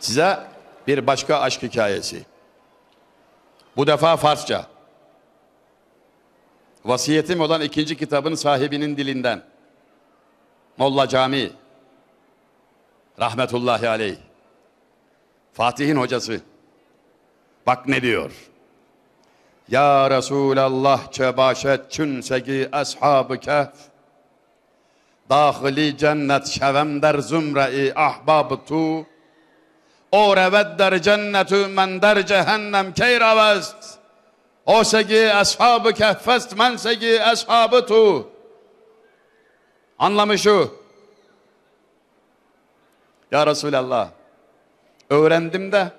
Size bir başka aşk hikayesi. Bu defa Farsça. Vasiyetim olan ikinci kitabın sahibinin dilinden. Molla Cami. Rahmetullahi aleyh. Fatih'in hocası. Bak ne diyor. Ya Resulallah çebaşet çünsegi ashabı kehf. Dahili cennet şevem der zümre-i ahbab tu. Orevet der cennetu men der cehennem keyravest. O segi ashabı kehfest men segi ashabı tu. Anlamı şu. Ya Resulallah öğrendim de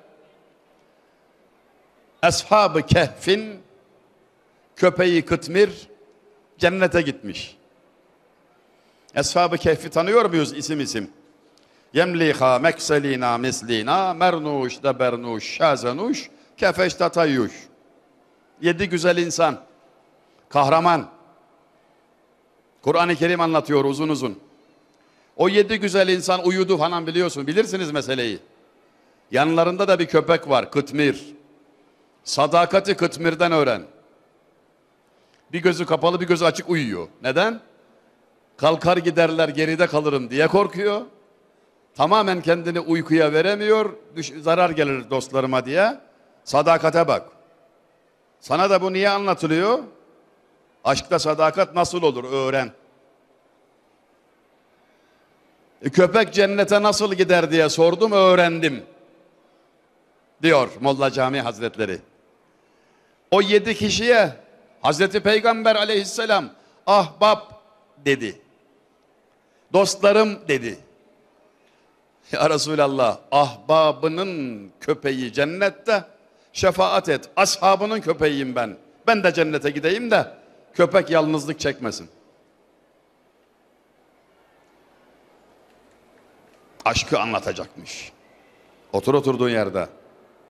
Ashab-ı Kehf'in köpeği Kıtmir cennete gitmiş. Ashab-ı Kehf'i tanıyor muyuz isim isim? Yemliha mekselina mislina mernuş Bernuş, şazenuş kefeş tatayyuş. Yedi güzel insan. Kahraman. Kur'an-ı Kerim anlatıyor uzun uzun. O yedi güzel insan uyudu falan biliyorsun. Bilirsiniz meseleyi. Yanlarında da bir köpek var. Kıtmir. Sadakati Kıtmir'den öğren. Bir gözü kapalı bir gözü açık uyuyor. Neden? Kalkar giderler geride kalırım diye korkuyor. Tamamen kendini uykuya veremiyor, zarar gelir dostlarıma diye. Sadakate bak. Sana da bu niye anlatılıyor? Aşkta sadakat nasıl olur öğren. E, köpek cennete nasıl gider diye sordum öğrendim. Diyor Molla Cami Hazretleri. O yedi kişiye Hazreti Peygamber aleyhisselam ahbab dedi. Dostlarım dedi. Ya Resulallah ahbabının köpeği cennette şefaat et. Ashabının köpeğiyim ben. Ben de cennete gideyim de köpek yalnızlık çekmesin. Aşkı anlatacakmış. Otur oturduğun yerde.